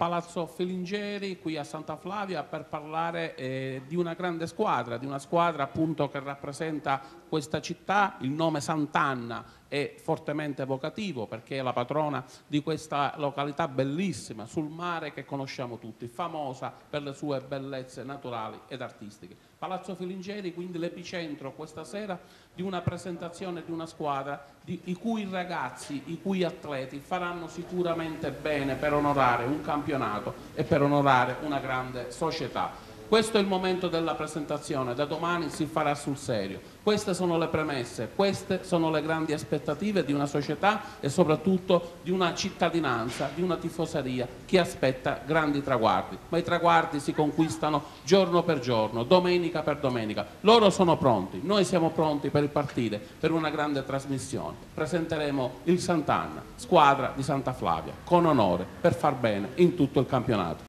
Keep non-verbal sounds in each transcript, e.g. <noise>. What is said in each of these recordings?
Palazzo Filingeri qui a Santa Flavia, per parlare eh, di una grande squadra, di una squadra appunto che rappresenta questa città, il nome Sant'Anna è fortemente evocativo perché è la patrona di questa località bellissima sul mare che conosciamo tutti, famosa per le sue bellezze naturali ed artistiche. Palazzo Filingeri quindi l'epicentro questa sera di una presentazione di una squadra di, i cui ragazzi, i cui atleti faranno sicuramente bene per onorare un campionato e per onorare una grande società. Questo è il momento della presentazione, da domani si farà sul serio. Queste sono le premesse, queste sono le grandi aspettative di una società e soprattutto di una cittadinanza, di una tifoseria che aspetta grandi traguardi, ma i traguardi si conquistano giorno per giorno, domenica per domenica. Loro sono pronti, noi siamo pronti per partire per una grande trasmissione. Presenteremo il Sant'Anna, squadra di Santa Flavia, con onore per far bene in tutto il campionato.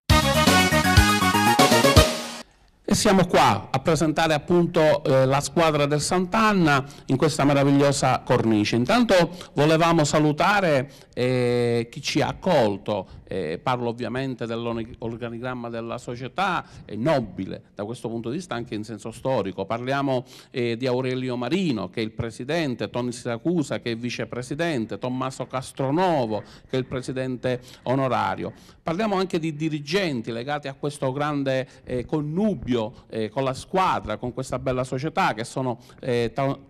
E siamo qua a presentare appunto eh, la squadra del Sant'Anna in questa meravigliosa cornice. Intanto volevamo salutare eh, chi ci ha accolto, eh, parlo ovviamente dell'organigramma della società, è nobile da questo punto di vista anche in senso storico, parliamo eh, di Aurelio Marino che è il presidente, Tony Siracusa che è il vicepresidente, Tommaso Castronovo che è il presidente onorario, parliamo anche di dirigenti legati a questo grande eh, connubio eh, con la squadra, con questa bella società che sono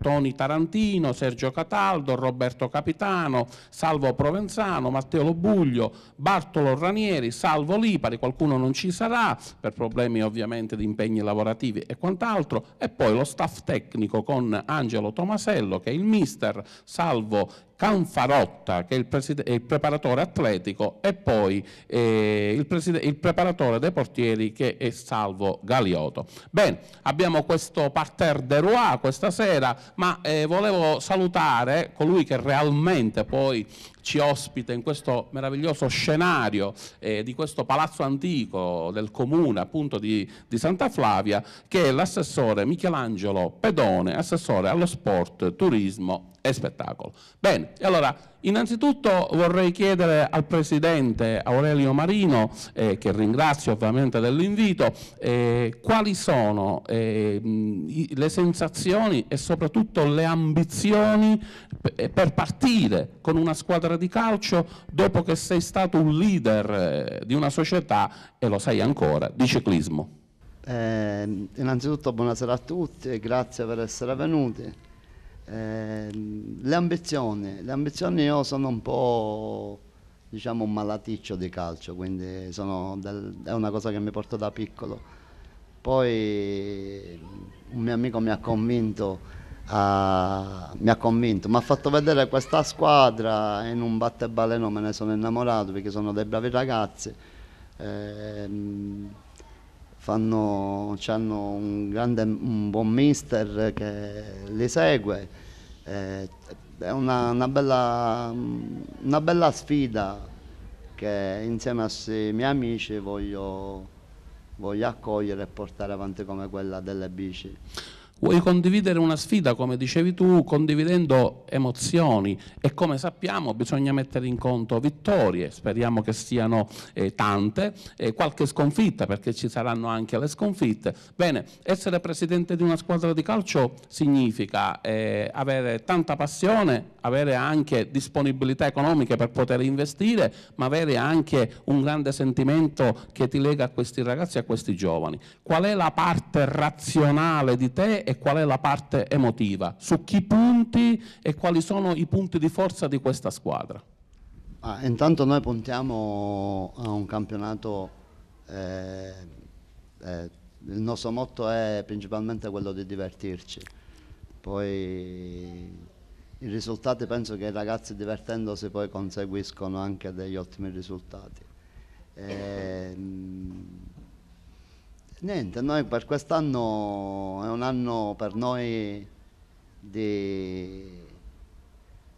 Tony Tarantino, Sergio Cataldo, Roberto Capitano, Salvo Provenzano, Provenzano, Matteo Lobuglio, Bartolo Ranieri, Salvo Lipari, qualcuno non ci sarà per problemi ovviamente di impegni lavorativi e quant'altro, e poi lo staff tecnico con Angelo Tomasello che è il mister, Salvo Canfarotta, che è il, il preparatore atletico, e poi eh, il, il, preparatore dei portieri, che è Salvo Galioto. Bene, abbiamo questo parterre de Roy questa sera, ma eh, volevo salutare colui che realmente poi ci ospita in questo meraviglioso scenario eh, di questo palazzo antico del comune appunto di, di Santa Flavia che è l'assessore Michelangelo Pedone, assessore allo sport, turismo e spettacolo. Bene, e Innanzitutto vorrei chiedere al Presidente Aurelio Marino, eh, che ringrazio ovviamente dell'invito, eh, quali sono eh, le sensazioni e soprattutto le ambizioni eh, per partire con una squadra di calcio dopo che sei stato un leader eh, di una società, e lo sei ancora, di ciclismo. Eh, innanzitutto buonasera a tutti e grazie per essere venuti. Eh, le ambizioni, io sono un po' diciamo un malaticcio di calcio, quindi del, è una cosa che mi porto da piccolo. Poi un mio amico mi ha convinto, a, mi ha convinto, mi ha fatto vedere questa squadra in un batte baleno me ne sono innamorato perché sono dei bravi ragazzi. Ehm, fanno, hanno un, grande, un buon mister che li segue eh, è una, una, bella, mm, una bella sfida che insieme a sei miei amici voglio, voglio accogliere e portare avanti come quella delle bici vuoi condividere una sfida, come dicevi tu, condividendo emozioni e come sappiamo bisogna mettere in conto vittorie, speriamo che siano eh, tante, e eh, qualche sconfitta perché ci saranno anche le sconfitte. Bene, essere presidente di una squadra di calcio significa eh, avere tanta passione, avere anche disponibilità economiche per poter investire, ma avere anche un grande sentimento che ti lega a questi ragazzi e a questi giovani. Qual è la parte razionale di te e qual è la parte emotiva, su chi punti e quali sono i punti di forza di questa squadra. Ah, intanto noi puntiamo a un campionato, eh, eh, il nostro motto è principalmente quello di divertirci, poi i risultati penso che i ragazzi divertendosi poi conseguiscono anche degli ottimi risultati. Eh, Niente, noi per quest'anno è un anno per noi di,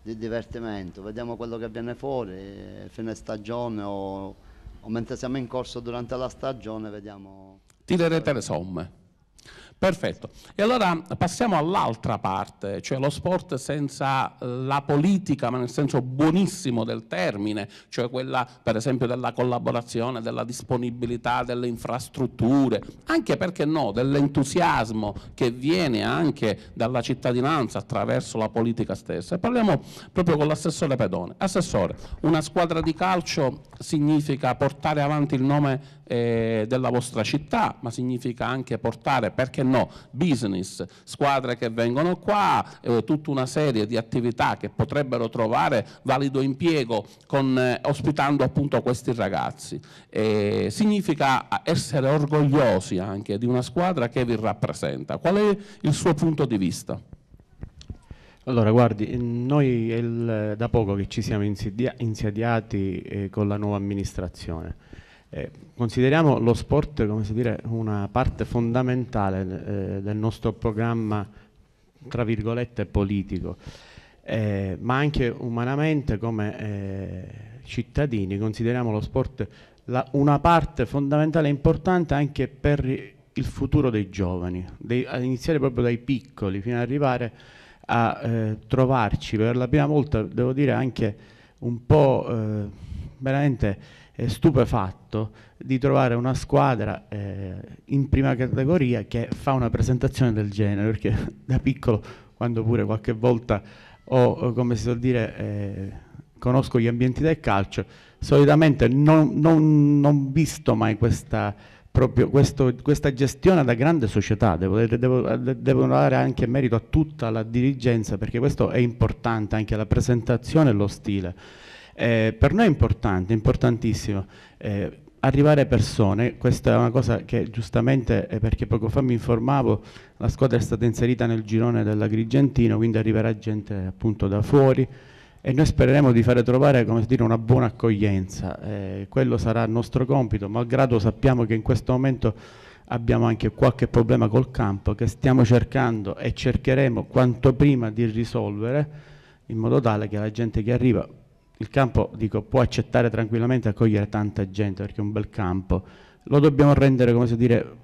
di, divertimento, vediamo quello che viene fuori, eh, fine stagione o, o mentre siamo in corso durante la stagione, vediamo. Tirerete le somme. Perfetto. E allora passiamo all'altra parte, cioè lo sport senza la politica, ma nel senso buonissimo del termine, cioè quella per esempio della collaborazione, della disponibilità delle infrastrutture, anche perché no, dell'entusiasmo che viene anche dalla cittadinanza attraverso la politica stessa. E parliamo proprio con l'assessore Pedone. Assessore, una squadra di calcio significa portare avanti il nome eh, della vostra città, ma significa anche portare, perché no, business, squadre che vengono qua, eh, tutta una serie di attività che potrebbero trovare valido impiego con, eh, ospitando appunto questi ragazzi. Eh, significa essere orgogliosi anche di una squadra che vi rappresenta. Qual è il suo punto di vista? Allora, guardi, noi è il, da poco che ci siamo insediati eh, con la nuova amministrazione. Eh, consideriamo lo sport come si dire, una parte fondamentale eh, del nostro programma, tra virgolette, politico, eh, ma anche umanamente come eh, cittadini consideriamo lo sport la, una parte fondamentale e importante anche per il futuro dei giovani, dei, ad iniziare proprio dai piccoli fino ad arrivare a eh, trovarci per la prima volta, devo dire, anche un po' eh, veramente eh, stupefatto di trovare una squadra eh, in prima categoria che fa una presentazione del genere, perché <laughs> da piccolo, quando pure qualche volta ho, come si suol dire, eh, conosco gli ambienti del calcio, solitamente non, ho visto mai questa, proprio questo, questa gestione da grande società, devo, devo, devo, dare anche merito a tutta la dirigenza perché questo è importante, anche la presentazione e lo stile. Eh, per noi è importante, importantissimo. Eh, arrivare persone, questa è una cosa che giustamente, eh, perché poco fa mi informavo, la squadra è stata inserita nel girone dell'Agrigentino, quindi arriverà gente appunto da fuori e noi spereremo di fare trovare dire, una buona accoglienza. Eh, quello sarà il nostro compito, malgrado sappiamo che in questo momento abbiamo anche qualche problema col campo che stiamo cercando e cercheremo quanto prima di risolvere in modo tale che la gente che arriva il campo dico, può accettare tranquillamente accogliere tanta gente perché è un bel campo, lo dobbiamo rendere come si dire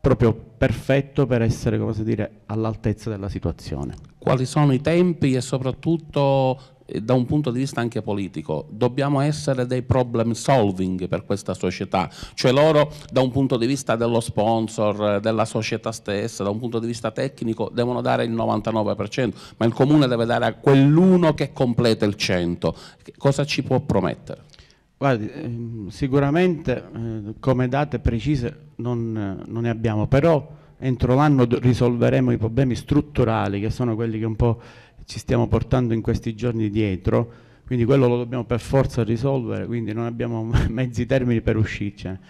proprio perfetto per essere come si dire all'altezza della situazione. Quali sono i tempi e soprattutto da un punto di vista anche politico, dobbiamo essere dei problem solving per questa società, cioè loro da un punto di vista dello sponsor, della società stessa, da un punto di vista tecnico devono dare il 99%, ma il comune deve dare a quell'uno che completa il 100%. Cosa ci può promettere? Guardi, ehm, sicuramente eh, come date precise non, non ne abbiamo, però entro l'anno risolveremo i problemi strutturali che sono quelli che un po' ci stiamo portando in questi giorni dietro, quindi quello lo dobbiamo per forza risolvere, quindi non abbiamo <laughs> mezzi termini per uscircene.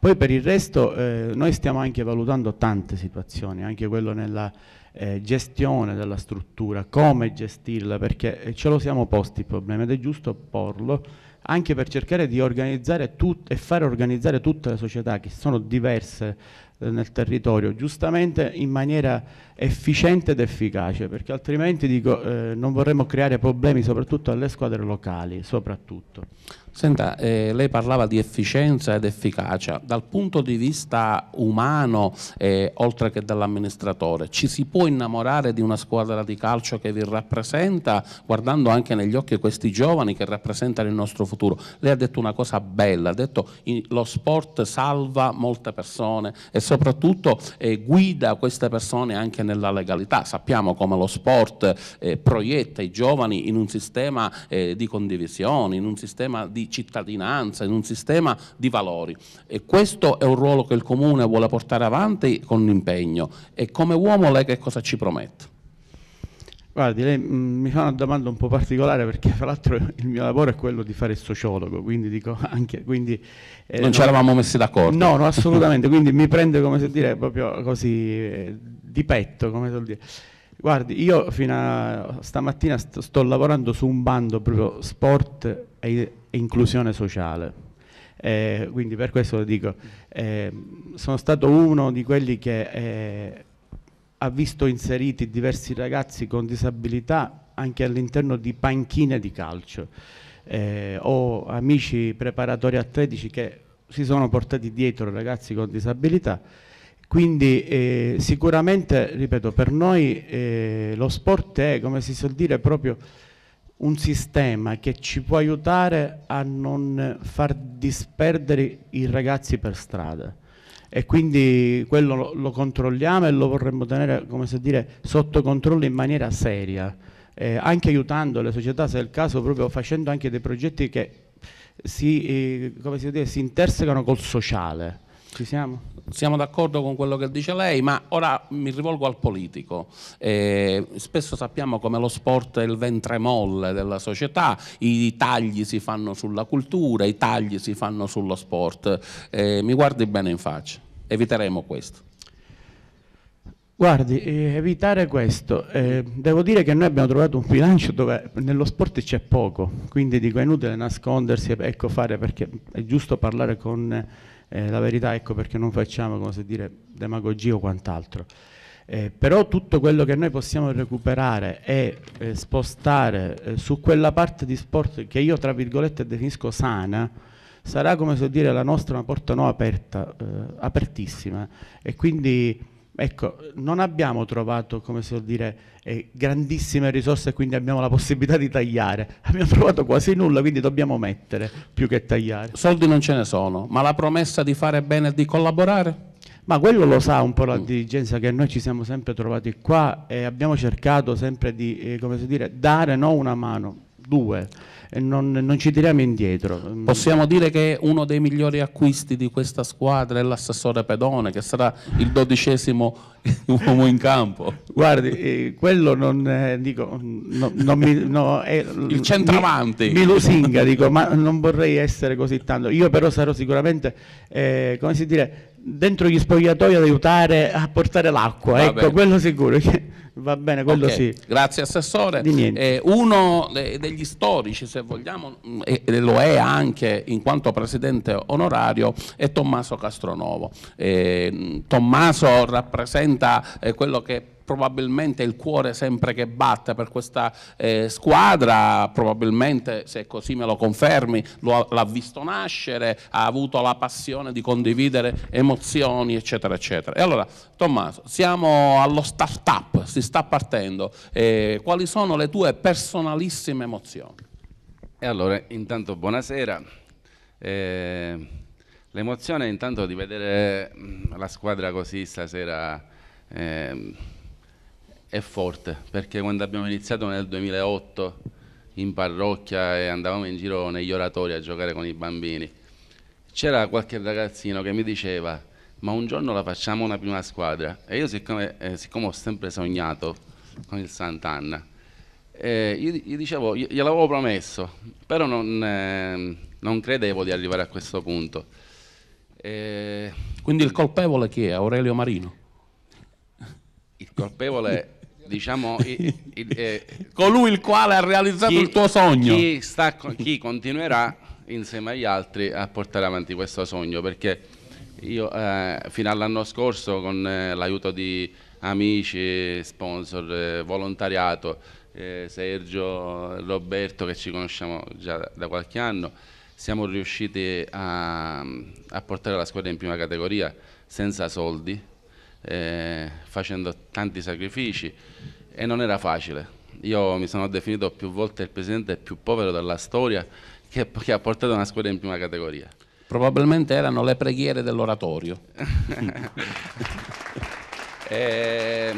Poi per il resto eh, noi stiamo anche valutando tante situazioni, anche quello nella eh, gestione della struttura, come gestirla, perché eh, ce lo siamo posti il problema ed è giusto porlo anche per cercare di organizzare e fare organizzare tutte le società che sono diverse eh, nel territorio, giustamente in maniera efficiente ed efficace, perché altrimenti dico, eh, non vorremmo creare problemi soprattutto alle squadre locali. Soprattutto. Senta, eh, lei parlava di efficienza ed efficacia. Dal punto di vista umano, eh, oltre che dall'amministratore, ci si può innamorare di una squadra di calcio che vi rappresenta, guardando anche negli occhi questi giovani che rappresentano il nostro futuro. Lei ha detto una cosa bella, ha detto che lo sport salva molte persone e soprattutto eh, guida queste persone anche nella legalità. Sappiamo come lo sport eh, proietta i giovani in un sistema eh, di condivisione, in un sistema di cittadinanza, in un sistema di valori. E questo è un ruolo che il Comune vuole portare avanti con impegno. E come uomo lei che cosa ci promette? Guardi, lei mm, mi fa una domanda un po' particolare perché fra l'altro il mio lavoro è quello di fare sociologo, quindi dico anche... Quindi, eh, non ci eravamo messi d'accordo. No, no, assolutamente, quindi mi prende come se dire proprio così... Eh, di petto, come vuol dire. Guardi, io fino a stamattina sto, sto lavorando su un bando proprio sport e, e inclusione sociale. Eh, quindi per questo lo dico, eh, sono stato uno di quelli che eh, ha visto inseriti diversi ragazzi con disabilità anche all'interno di panchine di calcio. Eh, ho amici preparatori atletici che si sono portati dietro ragazzi con disabilità quindi eh, sicuramente, ripeto, per noi eh, lo sport è, come si suol dire, proprio un sistema che ci può aiutare a non far disperdere i ragazzi per strada e quindi quello lo, lo controlliamo e lo vorremmo tenere, come si dire, sotto controllo in maniera seria, eh, anche aiutando le società, se è il caso, proprio facendo anche dei progetti che si, eh, si, dire, si intersecano col sociale ci siamo? Siamo d'accordo con quello che dice lei, ma ora mi rivolgo al politico. Eh, spesso sappiamo come lo sport è il ventre molle della società, i tagli si fanno sulla cultura, i tagli si fanno sullo sport. Eh, mi guardi bene in faccia, eviteremo questo. Guardi, eh, evitare questo, eh, devo dire che noi abbiamo trovato un bilancio dove nello sport c'è poco, quindi dico è inutile nascondersi, ecco fare perché è giusto parlare con eh, la verità ecco perché non facciamo, come si dire, demagogia o quant'altro. Eh, però tutto quello che noi possiamo recuperare e eh, spostare eh, su quella parte di sport che io tra virgolette definisco sana sarà come se dire la nostra una porta nuova aperta, eh, apertissima e quindi Ecco, non abbiamo trovato, come si vuol dire, eh, grandissime risorse e quindi abbiamo la possibilità di tagliare. Abbiamo trovato quasi nulla, quindi dobbiamo mettere più che tagliare. Soldi non ce ne sono, ma la promessa di fare bene e di collaborare? Ma quello lo sa un po' la mm. dirigenza che noi ci siamo sempre trovati qua e abbiamo cercato sempre di, eh, come si dire, dare no, una mano due, non, non, ci tiriamo indietro. Possiamo dire che uno dei migliori acquisti di questa squadra è l'assessore Pedone, che sarà il dodicesimo <laughs> uomo in campo. Guardi, eh, quello non, eh, dico, no, non mi, no, eh, il centravanti. Mi, mi, lusinga, dico, ma non vorrei essere così tanto. Io però sarò sicuramente, eh, come si dire dentro gli spogliatoi ad aiutare a portare l'acqua, ecco, bene. quello sicuro. Va bene, quello okay. sì. Grazie Assessore. Eh, uno degli storici, se vogliamo, mm, e lo è anche in quanto presidente onorario, è Tommaso Castronovo. Eh, mm, Tommaso rappresenta eh, quello che probabilmente il cuore sempre che batte per questa eh, squadra, probabilmente se così me lo confermi, l'ha visto nascere, ha avuto la passione di condividere emozioni eccetera eccetera. E allora Tommaso, siamo allo start-up, si sta partendo, eh, quali sono le tue personalissime emozioni? E allora intanto buonasera. Eh, L'emozione intanto di vedere mm, la squadra così stasera eh, è forte, perché quando abbiamo iniziato nel 2008 in parrocchia e andavamo in giro negli oratori a giocare con i bambini, c'era qualche ragazzino che mi diceva ma un giorno la facciamo una prima squadra e io siccome, eh, siccome ho sempre sognato con il Sant'Anna, eh, io gli dicevo, gliel'avevo promesso, però non, eh, non, credevo di arrivare a questo punto. Eh, Quindi il colpevole chi è? Aurelio Marino? Il colpevole diciamo, il, il, eh, colui il quale ha realizzato chi, il tuo sogno. Chi, sta, chi continuerà insieme agli altri a portare avanti questo sogno, perché io eh, fino all'anno scorso con eh, l'aiuto di amici, sponsor, eh, volontariato, eh, Sergio, Roberto che ci conosciamo già da, da qualche anno, siamo riusciti a, a portare la squadra in prima categoria senza soldi, eh, facendo tanti sacrifici e non era facile. Io mi sono definito più volte il presidente più povero della storia che, che ha portato una squadra in prima categoria. Probabilmente erano le preghiere dell'oratorio. <laughs> eh,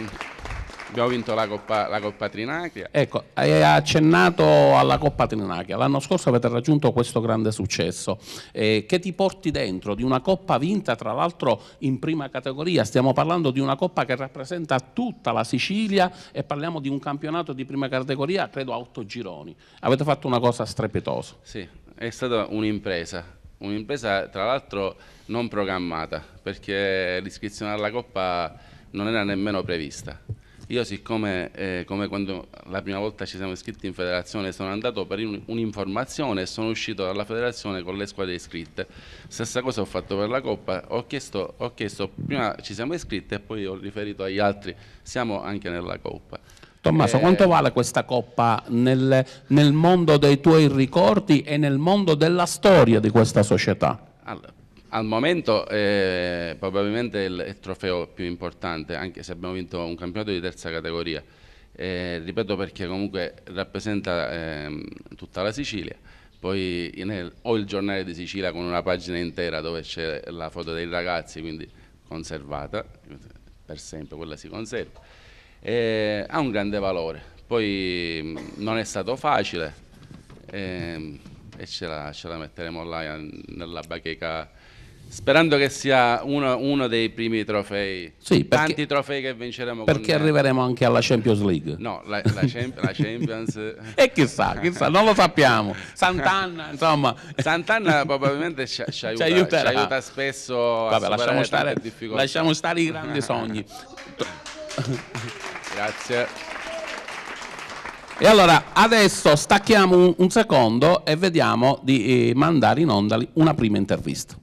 Abbiamo vinto la Coppa, la Coppa Trinacria. Ecco, hai accennato alla Coppa Trinacria. L'anno scorso avete raggiunto questo grande successo. Eh, che ti porti dentro di una Coppa vinta, tra l'altro in prima categoria? Stiamo parlando di una Coppa che rappresenta tutta la Sicilia e parliamo di un campionato di prima categoria, credo a otto gironi. Avete fatto una cosa strepitosa. Sì, è stata un'impresa. Un'impresa tra l'altro non programmata, perché l'iscrizione alla Coppa non era nemmeno prevista. Io siccome eh, come quando la prima volta ci siamo iscritti in federazione sono andato per un'informazione e sono uscito dalla federazione con le squadre iscritte. Stessa cosa ho fatto per la Coppa, ho chiesto, ho chiesto prima ci siamo iscritti e poi ho riferito agli altri, siamo anche nella Coppa. Tommaso, eh, quanto vale questa coppa nel, nel, mondo dei tuoi ricordi e nel mondo della storia di questa società? Allora, al momento è eh, probabilmente il, trofeo più importante, anche se abbiamo vinto un campionato di terza categoria. Eh, ripeto perché comunque rappresenta eh, tutta la Sicilia. Poi nel, ho il giornale di Sicilia con una pagina intera dove c'è la foto dei ragazzi, quindi conservata, per sempre quella si conserva. Eh, ha un grande valore, poi non è stato facile ehm, e ce la, ce la metteremo là eh, nella bacheca Sperando che sia uno, uno dei primi trofei, sì, perché, tanti trofei che vinceremo. Perché arriveremo anche alla Champions League. No, la, la, Champ- la Champions... <laughs> e chissà, chissà, non lo sappiamo. Sant'Anna, insomma... Sant'Anna probabilmente ci, ci, aiuta, ci, aiuterà. ci aiuta spesso Vabbè, a lasciamo stare, lasciamo stare i grandi sogni. <laughs> Grazie. E allora adesso stacchiamo un, un, secondo e vediamo di eh, mandare in onda una prima intervista.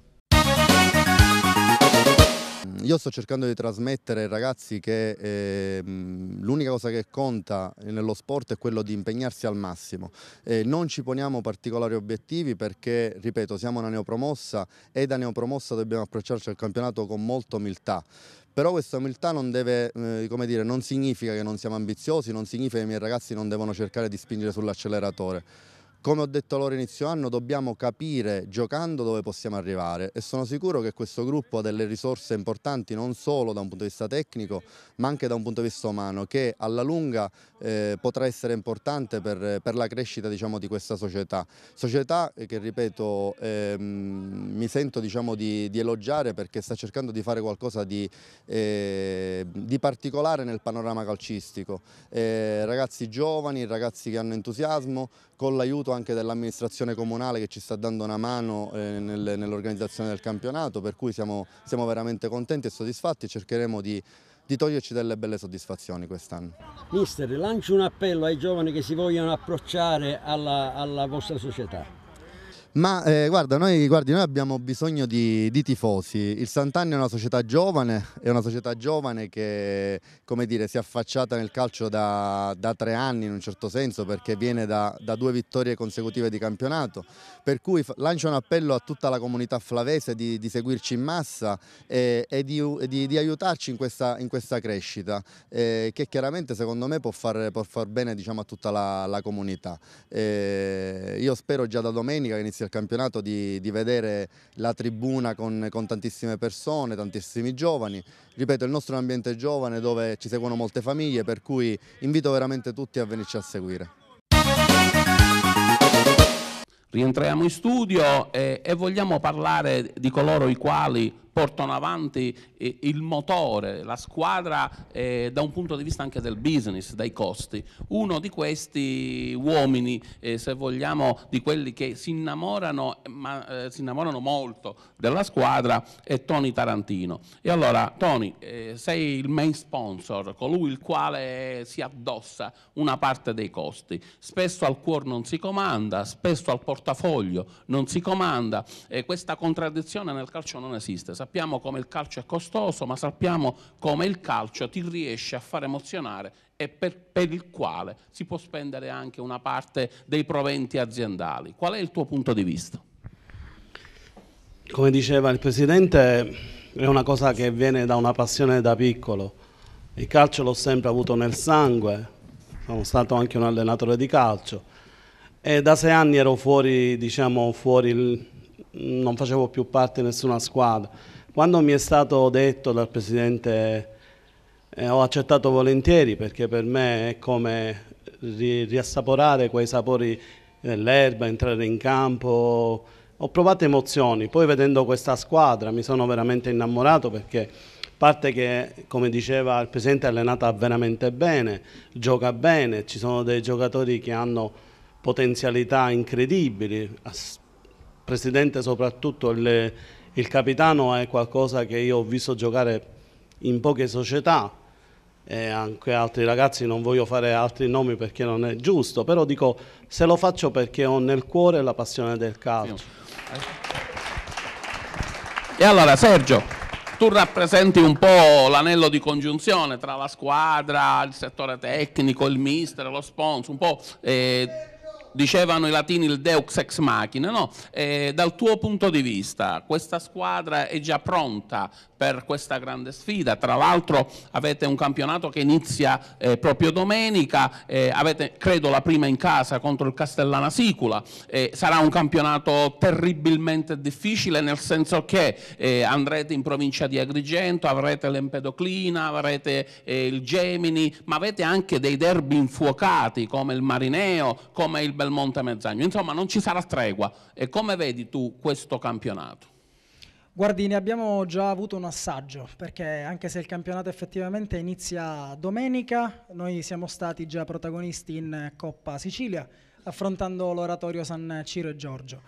Ehm, io sto cercando di trasmettere ai ragazzi che eh, l'unica cosa che conta nello sport è quello di impegnarsi al massimo. Eh, non ci poniamo particolari obiettivi perché, ripeto, siamo una neopromossa e da neopromossa dobbiamo approcciarci al campionato con molta umiltà. Però questa umiltà non, deve, eh, dire, non significa che non siamo ambiziosi, non significa che i miei ragazzi non devono cercare di spingere sull'acceleratore. Come ho detto loro inizio anno, dobbiamo capire giocando dove possiamo arrivare e sono sicuro che questo gruppo ha delle risorse importanti non solo da un punto di vista tecnico ma anche da un punto di vista umano che alla lunga eh, potrà essere importante per, per la crescita diciamo, di questa società. Società che ripeto eh, mi sento diciamo, di, di, elogiare perché sta cercando di fare qualcosa di, eh, di particolare nel panorama calcistico. Eh, ragazzi giovani, ragazzi che hanno entusiasmo, con l'aiuto anche dell'amministrazione comunale che ci sta dando una mano eh, nell'organizzazione del campionato, per cui siamo, siamo, veramente contenti e soddisfatti e cercheremo di, di toglierci delle belle soddisfazioni quest'anno. Mister, lancio un appello ai giovani che si vogliono approcciare alla, alla vostra società. Ma eh, guarda, noi, guardi, noi, abbiamo bisogno di, di, tifosi. Il Sant'Anna è una società giovane, è una società giovane che dire, si è affacciata nel calcio da, da, tre anni in un certo senso perché viene da, da due vittorie consecutive di campionato. Per cui lancio un appello a tutta la comunità flavese di, di seguirci in massa e, e di, di, aiutarci in questa, in questa crescita eh, che chiaramente secondo me può far, può far bene diciamo, a tutta la, la comunità. Eh, io spero già da domenica che inizierà al campionato di, di vedere la tribuna con, con, tantissime persone, tantissimi giovani. Ripeto, il nostro è un ambiente giovane dove ci seguono molte famiglie, per cui invito veramente tutti a venirci a seguire. Rientriamo in studio e, eh, e vogliamo parlare di coloro i quali portano avanti eh, il motore, la squadra eh, da un punto di vista anche del business, dai costi. Uno di questi uomini, eh, se vogliamo, di quelli che si innamorano, ma eh, si innamorano molto della squadra, è Tony Tarantino. E allora Tony, eh, sei il main sponsor, colui il quale si addossa una parte dei costi. Spesso al cuore non si comanda, spesso al portafoglio non si comanda e questa contraddizione nel calcio non esiste sappiamo come il calcio è costoso, ma sappiamo come il calcio ti riesce a far emozionare e per, per, il quale si può spendere anche una parte dei proventi aziendali. Qual è il tuo punto di vista? Come diceva il Presidente, è una cosa che viene da una passione da piccolo. Il calcio l'ho sempre avuto nel sangue, sono stato anche un allenatore di calcio e da sei anni ero fuori, diciamo, fuori il, non facevo più parte di nessuna squadra. Quando mi è stato detto dal Presidente eh, ho accettato volentieri perché per me è come ri riassaporare quei sapori dell'erba, eh, entrare in campo. Ho provato emozioni, poi vedendo questa squadra mi sono veramente innamorato perché parte che, come diceva il Presidente, è allenata veramente bene, gioca bene, ci sono dei giocatori che hanno potenzialità incredibili, Presidente soprattutto le il capitano è qualcosa che io ho visto giocare in poche società e anche altri ragazzi, non voglio fare altri nomi perché non è giusto, però dico se lo faccio perché ho nel cuore la passione del calcio. E allora Sergio, tu rappresenti un po' l'anello di congiunzione tra la squadra, il settore tecnico, il mister, lo sponsor, un po'... Eh, dicevano i latini il deux ex machina, no? eh, dal tuo punto di vista questa squadra è già pronta per questa grande sfida, tra l'altro avete un campionato che inizia eh, proprio domenica, eh, avete credo la prima in casa contro il Castellana Sicula, sarà un campionato terribilmente difficile nel senso che eh, andrete in provincia di Agrigento, avrete l'Empedoclina, avrete eh, il Gemini, ma avete anche dei derby infuocati come il Marineo, come il Belmonte Mezzagno. Insomma, non ci sarà tregua. E come vedi tu questo campionato? Guardi, ne abbiamo già avuto un assaggio, perché anche se il campionato effettivamente inizia domenica, noi siamo stati già protagonisti in Coppa Sicilia, affrontando l'oratorio San Ciro e Giorgio.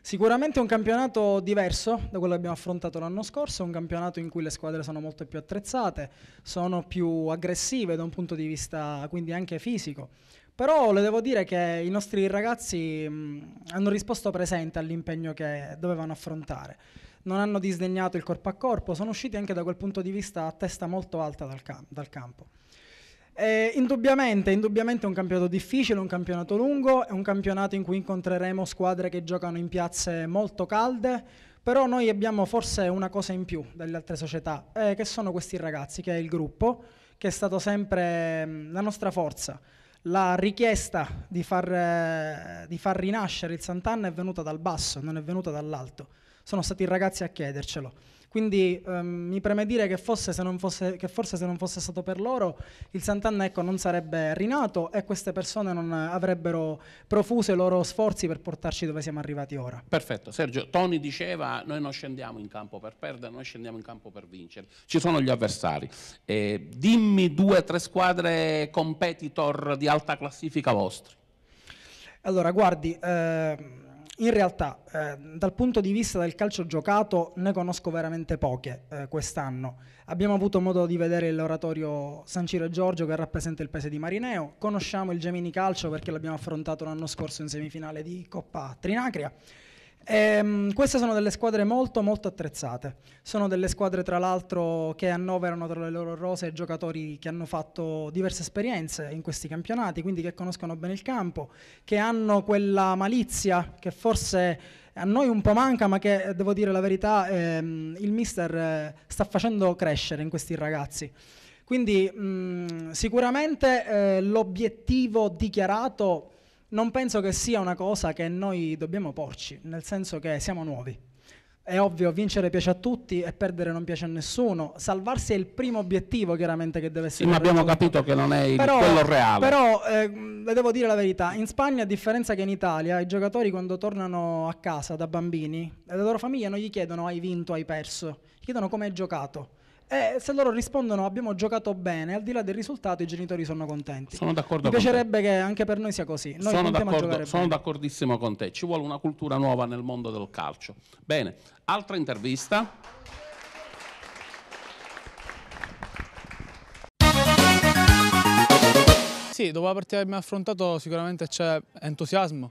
Sicuramente un campionato diverso da quello che abbiamo affrontato l'anno scorso, un campionato in cui le squadre sono molto più attrezzate, sono più aggressive da un punto di vista quindi anche fisico. Però le devo dire che i nostri ragazzi mh, hanno risposto presente all'impegno che dovevano affrontare. Non hanno disdegnato il corpo a corpo, sono usciti anche da quel punto di vista a testa molto alta dal, cam- dal campo. Eh, indubbiamente, indubbiamente, è un campionato difficile, un campionato lungo, è un campionato in cui incontreremo squadre che giocano in piazze molto calde, però noi abbiamo forse una cosa in più delle altre società, eh, che sono questi ragazzi, che è il gruppo, che è stato sempre mh, la nostra forza la richiesta di far, eh, di far rinascere il Sant'Anna è venuta dal basso, non è venuta dall'alto. Sono stati i ragazzi a chiedercelo. Quindi ehm, mi preme dire che, fosse, fosse, che, forse se non fosse stato per loro il Sant'Anna ecco, non sarebbe rinato e queste persone non avrebbero profuso i loro sforzi per portarci dove siamo arrivati ora. Perfetto, Sergio, Tony diceva noi non scendiamo in campo per perdere, noi scendiamo in campo per vincere, ci sono gli avversari. Eh, dimmi due o tre squadre competitor di alta classifica vostri. Allora, guardi, ehm, in realtà eh, dal punto di vista del calcio giocato ne conosco veramente poche eh, quest'anno. Abbiamo avuto modo di vedere l'oratorio San Ciro Giorgio che rappresenta il paese di Marineo, conosciamo il Gemini Calcio perché l'abbiamo affrontato l'anno scorso in semifinale di Coppa Trinacria. Ehm, queste sono delle squadre molto molto attrezzate, sono delle squadre tra l'altro che annoverano tra le loro rose giocatori che hanno fatto diverse esperienze in questi campionati, quindi che conoscono bene il campo, che hanno quella malizia che forse a noi un po' manca, ma che devo dire la verità, ehm, il mister eh, sta facendo crescere in questi ragazzi. Quindi mh, mm, sicuramente eh, l'obiettivo dichiarato non penso che sia una cosa che noi dobbiamo porci, nel senso che siamo nuovi. È ovvio, vincere piace a tutti e perdere non piace a nessuno. Salvarsi è il primo obiettivo, chiaramente, che deve essere. Sì, ma abbiamo capito che non è il, però, quello reale. Però eh, le devo dire la verità: in Spagna, a differenza che in Italia, i giocatori quando tornano a casa da bambini, le loro famiglie non gli chiedono hai vinto, hai perso, gli chiedono come hai giocato e eh, se loro rispondono abbiamo giocato bene, al di là del risultato i genitori sono contenti. Sono d'accordo. Mi piacerebbe te. che anche per noi sia così. Noi sono, d'accordo, sono d'accordissimo con te, ci vuole una cultura nuova nel mondo del calcio. Bene, altra intervista. Sì, dopo la partita che mi ha affrontato sicuramente c'è entusiasmo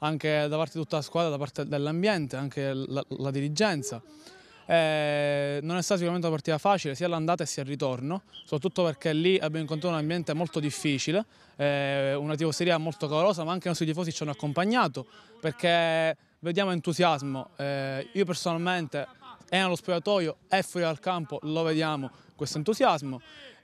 anche da parte di tutta la squadra, da parte dell'ambiente, anche la, la dirigenza. Eh, non è stata sicuramente una partita facile sia all'andata sia al ritorno, soprattutto perché lì abbiamo incontrato un ambiente molto difficile, eh, una tifoseria molto calorosa, ma anche i nostri tifosi ci hanno accompagnato perché vediamo entusiasmo. Eh, io personalmente è nello spogliatoio, è fuori dal campo, lo vediamo questo entusiasmo.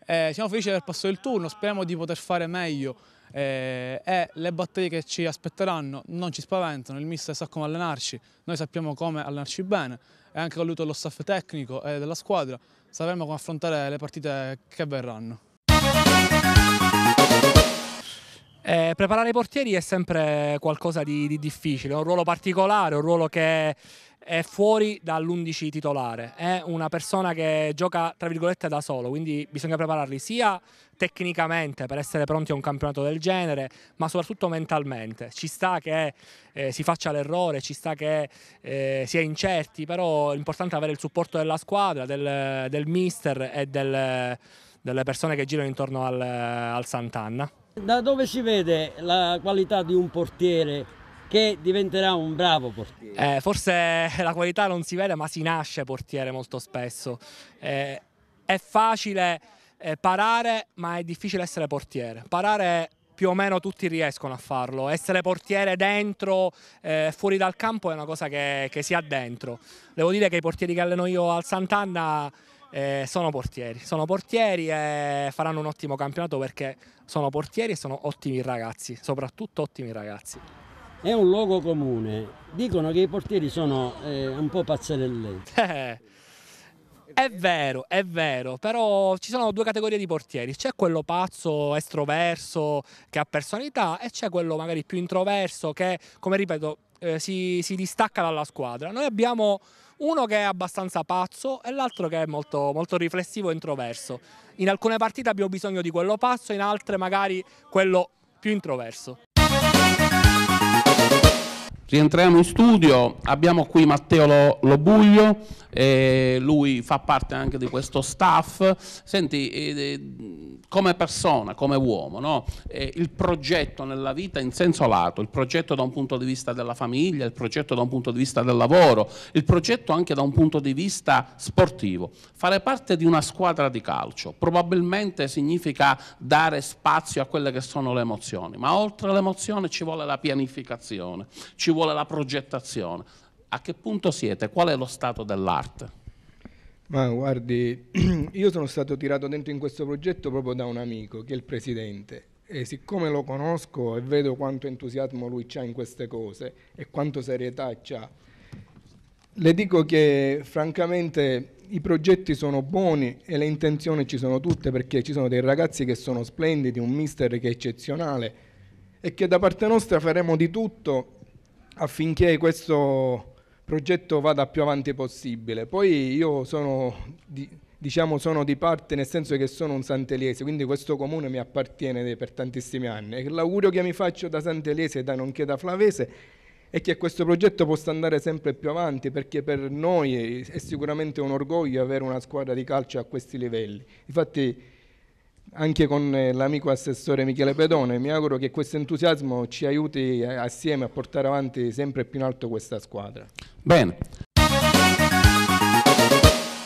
Eh, siamo felici di aver passato il turno, speriamo di poter fare meglio eh, e eh, eh, le batterie che ci aspetteranno non ci spaventano, il mister sa come allenarci, noi sappiamo come allenarci bene e anche con l'aiuto dello staff tecnico e eh, della squadra sapremo come affrontare le partite che verranno. Eh, preparare i portieri è sempre qualcosa di, di difficile, è un ruolo particolare, un ruolo che è fuori dall'11 titolare, è una persona che gioca tra virgolette da solo, quindi bisogna prepararli sia tecnicamente per essere pronti a un campionato del genere, ma soprattutto mentalmente. Ci sta che eh, si faccia l'errore, ci sta che eh, si è incerti, però è importante avere il supporto della squadra, del, del mister e del, delle persone che girano intorno al, al Sant'Anna. Da dove si vede la qualità di un portiere che diventerà un bravo portiere? Eh, forse <laughs> la qualità non si vede ma si nasce portiere molto spesso. Eh, è facile eh, parare ma è difficile essere portiere. Parare più o meno tutti riescono a farlo, essere portiere dentro, eh, fuori dal campo è una cosa che, che, si ha dentro. Devo dire che i portieri che alleno io al Sant'Anna eh, sono portieri, sono portieri e faranno un ottimo campionato perché sono portieri e sono ottimi ragazzi, soprattutto ottimi ragazzi. È un luogo comune. Dicono che i portieri sono eh, un po' pazzerellenti. <laughs> È vero, è vero, però ci sono due categorie di portieri, c'è quello pazzo, estroverso, che ha personalità e c'è quello magari più introverso che, come ripeto, eh, si, si, distacca dalla squadra. Noi abbiamo uno che è abbastanza pazzo e l'altro che è molto, molto riflessivo e introverso. In alcune partite abbiamo bisogno di quello pazzo, in altre magari quello più introverso. Rientriamo in studio, abbiamo qui Matteo Lobuglio, eh, lui fa parte anche di questo staff. Senti, eh, eh, come persona, come uomo, no? eh, il progetto nella vita in senso lato, il progetto da un punto di vista della famiglia, il progetto da un punto di vista del lavoro, il progetto anche da un punto di vista sportivo. Fare parte di una squadra di calcio probabilmente significa dare spazio a quelle che sono le emozioni, ma oltre all'emozione ci vuole la pianificazione, ci vuole vuole la progettazione. A che punto siete? Qual è lo stato dell'arte? Ma guardi, <clears throat> io sono stato tirato dentro in questo progetto proprio da un amico, che è il presidente, e siccome lo conosco e vedo quanto entusiasmo lui ha in queste cose e quanto serietà ha, le dico che francamente i progetti sono buoni e le intenzioni ci sono tutte perché ci sono dei ragazzi che sono splendidi, un mister che è eccezionale e che da parte nostra faremo di tutto affinché questo progetto vada più avanti possibile. Poi io sono di, diciamo, sono di parte nel senso che sono un santeliese, quindi questo comune mi appartiene per tantissimi anni. l'augurio che mi faccio da santeliese e da nonché da flavese è che questo progetto possa andare sempre più avanti perché per noi è sicuramente un orgoglio avere una squadra di calcio a questi livelli. Infatti anche con eh, l'amico assessore Michele Pedone. Mi auguro che questo entusiasmo ci aiuti eh, assieme a portare avanti sempre più in alto questa squadra. Bene,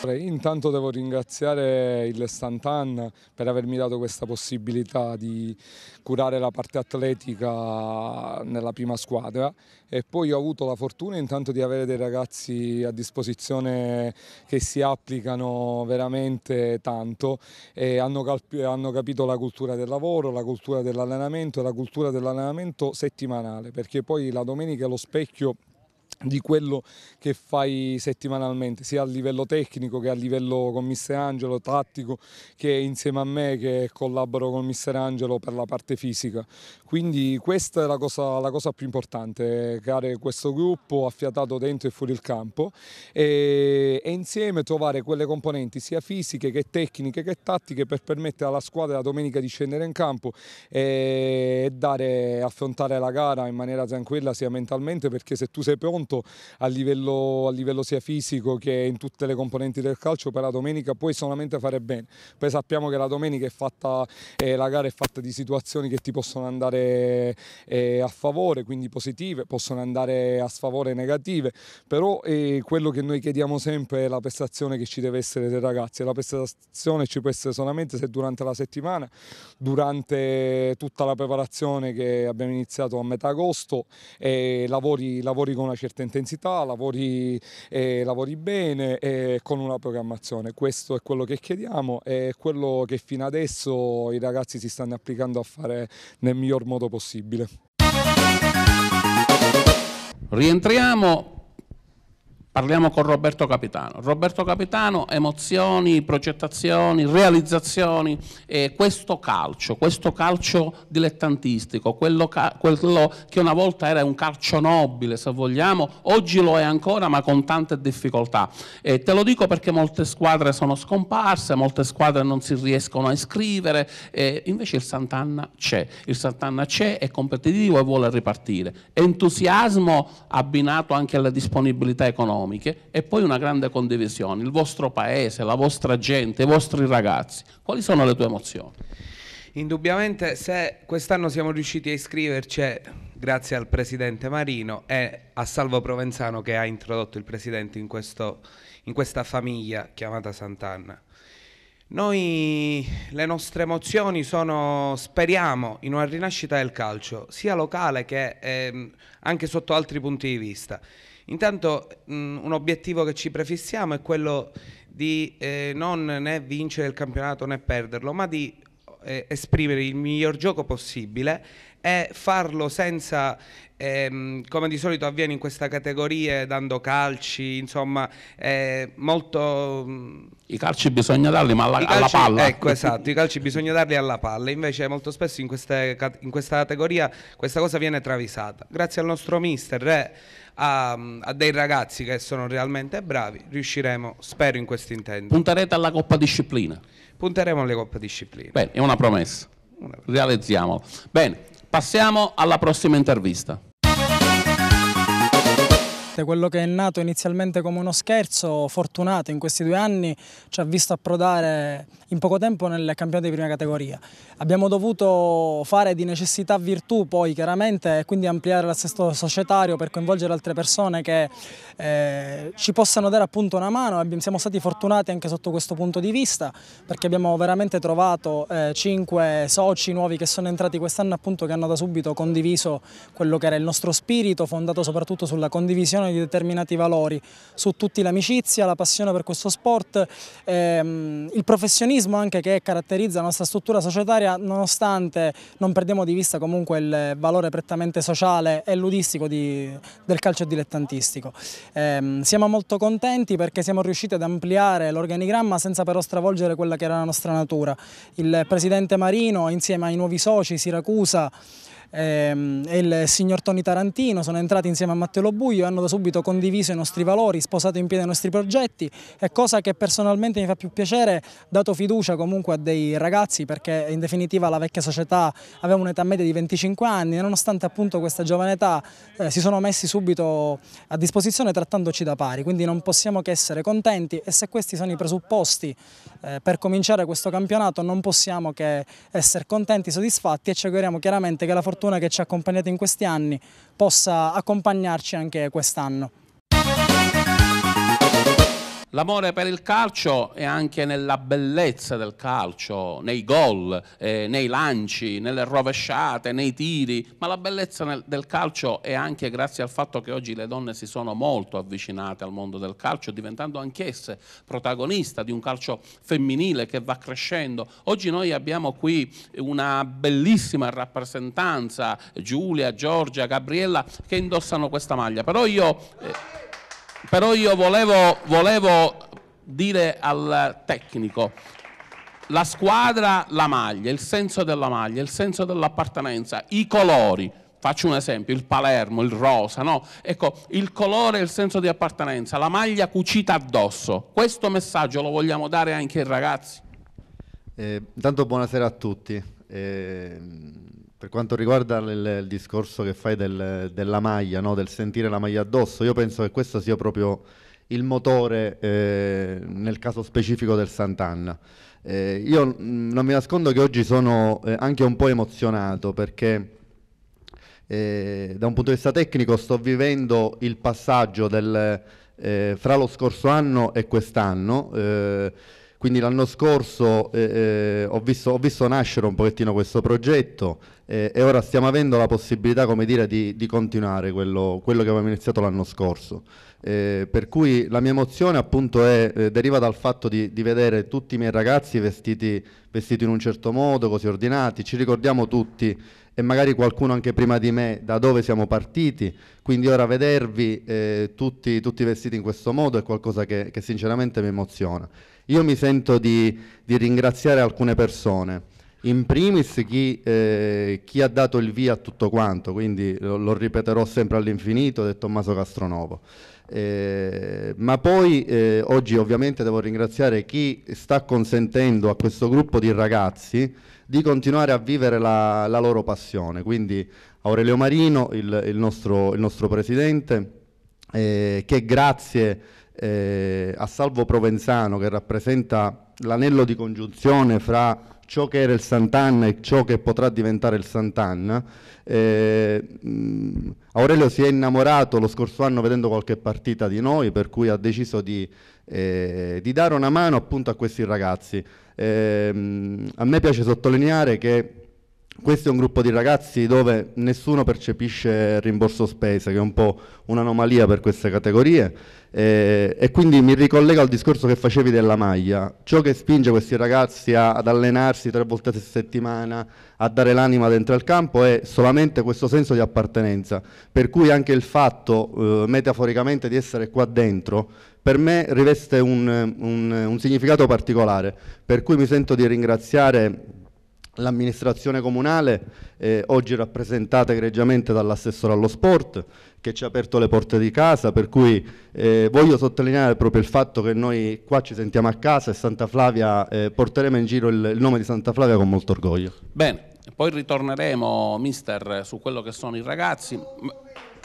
sempre. Intanto devo ringraziare il Stantan per avermi dato questa possibilità di curare la parte atletica nella prima squadra e poi ho avuto la fortuna intanto di avere dei ragazzi a disposizione che si applicano veramente tanto e hanno, hanno capito la cultura del lavoro, la cultura dell'allenamento e la cultura dell'allenamento settimanale perché poi la domenica è lo specchio di quello che fai settimanalmente, sia a livello tecnico che a livello con Mister Angelo, tattico, che insieme a me che collaboro con Mister Angelo per la parte fisica. Quindi questa è la cosa, la cosa più importante, creare questo gruppo affiatato dentro e fuori il campo e, e, insieme trovare quelle componenti sia fisiche che tecniche che tattiche per permettere alla squadra la domenica di scendere in campo e, dare, affrontare la gara in maniera tranquilla sia mentalmente perché se tu sei pronto pronto a livello, a livello sia fisico che in tutte le componenti del calcio per la domenica puoi solamente fare bene. Poi sappiamo che la domenica è fatta, eh, la gara è fatta di situazioni che ti possono andare eh, a favore, quindi positive, possono andare a sfavore negative, però eh, quello che noi chiediamo sempre è la prestazione che ci deve essere dei ragazzi, la prestazione ci può essere solamente se durante la settimana, durante tutta la preparazione che abbiamo iniziato a metà agosto, eh, lavori, lavori con la certa intensità, lavori, eh, lavori bene eh, con una programmazione. Questo è quello che chiediamo e quello che fino adesso i ragazzi si stanno applicando a fare nel miglior modo possibile. Rientriamo Parliamo con Roberto Capitano. Roberto Capitano, emozioni, progettazioni, realizzazioni, eh, questo calcio, questo calcio dilettantistico, quello, ca quello, che una volta era un calcio nobile, se vogliamo, oggi lo è ancora ma con tante difficoltà. Eh, te lo dico perché molte squadre sono scomparse, molte squadre non si riescono a iscrivere, eh, invece il Sant'Anna c'è. Il Sant'Anna c'è, è competitivo e vuole ripartire. Entusiasmo abbinato anche alle disponibilità economiche economiche e poi una grande condivisione, il vostro paese, la vostra gente, i vostri ragazzi. Quali sono le tue emozioni? Indubbiamente se quest'anno siamo riusciti a iscriverci grazie al presidente Marino e a Salvo Provenzano che ha introdotto il presidente in, questo, in questa famiglia chiamata Sant'Anna. Noi, le nostre emozioni sono, speriamo, in una rinascita del calcio, sia locale che eh, anche sotto altri punti di vista. Intanto mh, un obiettivo che ci prefissiamo è quello di eh, non né vincere il campionato né perderlo, ma di eh, esprimere il miglior gioco possibile e farlo senza, ehm, come di solito avviene in questa categoria, dando calci, insomma, eh, molto... Mm, I calci bisogna darli ma alla, calci, alla, palla. Ecco, <laughs> esatto, i calci bisogna darli alla palla, invece molto spesso in, queste, in questa categoria questa cosa viene travisata. Grazie al nostro mister e eh, a, a dei ragazzi che sono realmente bravi, riusciremo, spero, in questo intento. Punterete alla Coppa Disciplina? Punteremo alle Coppa Disciplina. Bene, è una promessa. Realizziamolo. Bene, Passiamo alla prossima intervista veramente quello che è nato inizialmente come uno scherzo, fortunato in questi due anni, ci ha visto approdare in poco tempo nel campionato di prima categoria. Abbiamo dovuto fare di necessità virtù poi chiaramente e quindi ampliare l'assesto societario per coinvolgere altre persone che eh, ci possano dare appunto una mano. Siamo stati fortunati anche sotto questo punto di vista perché abbiamo veramente trovato eh, 5 soci nuovi che sono entrati quest'anno appunto che hanno da subito condiviso quello che era il nostro spirito fondato soprattutto sulla condivisione trasmissione di determinati valori, su tutti l'amicizia, la passione per questo sport, ehm, il professionismo anche che caratterizza la nostra struttura societaria nonostante non perdiamo di vista comunque il valore prettamente sociale e ludistico di, del calcio dilettantistico. Ehm, siamo molto contenti perché siamo riusciti ad ampliare l'organigramma senza però stravolgere quella che era la nostra natura. Il presidente Marino insieme ai nuovi soci Siracusa Ehm, e il signor Tony Tarantino sono entrati insieme a Matteo Lobuglio e hanno da subito condiviso i nostri valori, sposato in piedi i nostri progetti, e cosa che personalmente mi fa più piacere, dato fiducia comunque a dei ragazzi perché in definitiva la vecchia società aveva un'età media di 25 anni e nonostante appunto questa giovane età eh, si sono messi subito a disposizione trattandoci da pari, quindi non possiamo che essere contenti e se questi sono i presupposti eh, per cominciare questo campionato non possiamo che essere contenti, soddisfatti e ci auguriamo chiaramente che la fortuna fortuna che ci ha accompagnato in questi anni possa accompagnarci anche quest'anno. L'amore per il calcio è anche nella bellezza del calcio, nei gol, eh, nei lanci, nelle rovesciate, nei tiri, ma la bellezza nel, del calcio è anche grazie al fatto che oggi le donne si sono molto avvicinate al mondo del calcio, diventando anch'esse protagoniste di un calcio femminile che va crescendo. Oggi noi abbiamo qui una bellissima rappresentanza, Giulia, Giorgia, Gabriella, che indossano questa maglia. Però io... Eh, però io volevo, volevo dire al tecnico la squadra, la maglia, il senso della maglia, il senso dell'appartenenza, i colori. Faccio un esempio, il Palermo, il rosa, no? Ecco, il colore e il senso di appartenenza, la maglia cucita addosso. Questo messaggio lo vogliamo dare anche ai ragazzi. Eh, intanto buonasera a tutti. Eh, per quanto riguarda il, il discorso che fai del, della maglia, no? del sentire la maglia addosso, io penso che questo sia proprio il motore eh, nel caso specifico del Sant'Anna. Eh, io mm, non mi nascondo che oggi sono eh, anche un po' emozionato perché eh, da un punto di vista tecnico sto vivendo il passaggio del, eh, fra lo scorso anno e quest'anno eh, quindi l'anno scorso eh, eh, ho, visto, ho, visto, nascere un pochettino questo progetto eh, e ora stiamo avendo la possibilità come dire, di, di, continuare quello, quello, che avevamo iniziato l'anno scorso. Eh, per cui la mia emozione appunto è, eh, deriva dal fatto di, di, vedere tutti i miei ragazzi vestiti, vestiti in un certo modo, così ordinati. Ci ricordiamo tutti e magari qualcuno anche prima di me da dove siamo partiti, quindi ora vedervi eh, tutti, tutti, vestiti in questo modo è qualcosa che, che sinceramente mi emoziona. Io mi sento di, di ringraziare alcune persone, in primis chi, eh, chi, ha dato il via a tutto quanto, quindi lo, lo ripeterò sempre all'infinito, è Tommaso Castronovo. Eh, ma poi eh, oggi ovviamente devo ringraziare chi sta consentendo a questo gruppo di ragazzi di continuare a vivere la, la loro passione. Quindi Aurelio Marino, il, il, nostro, il nostro, presidente, eh, che grazie eh, a Salvo Provenzano, che rappresenta l'anello di congiunzione fra ciò che era il Sant'Anna e ciò che potrà diventare il Sant'Anna. Eh, Aurelio si è innamorato lo scorso anno vedendo qualche partita di noi, per cui ha deciso di eh, di dare una mano appunto a questi ragazzi. Eh, a me piace sottolineare che questo è un gruppo di ragazzi dove nessuno percepisce il rimborso spese, che è un po' un'anomalia per queste categorie, eh, e quindi mi ricollego al discorso che facevi della maglia. Ciò che spinge questi ragazzi a, ad allenarsi tre volte a settimana, a dare l'anima dentro al campo, è solamente questo senso di appartenenza, per cui anche il fatto, eh, metaforicamente, di essere qua dentro, per me riveste un, un, un significato particolare, per cui mi sento di ringraziare l'amministrazione comunale, eh, oggi rappresentata egregiamente dall'assessore allo sport, che ci ha aperto le porte di casa, per cui eh, voglio sottolineare proprio il fatto che noi qua ci sentiamo a casa e Santa Flavia, eh, porteremo in giro il, il, nome di Santa Flavia con molto orgoglio. Bene, poi ritorneremo, mister, su quello che sono i ragazzi, ma,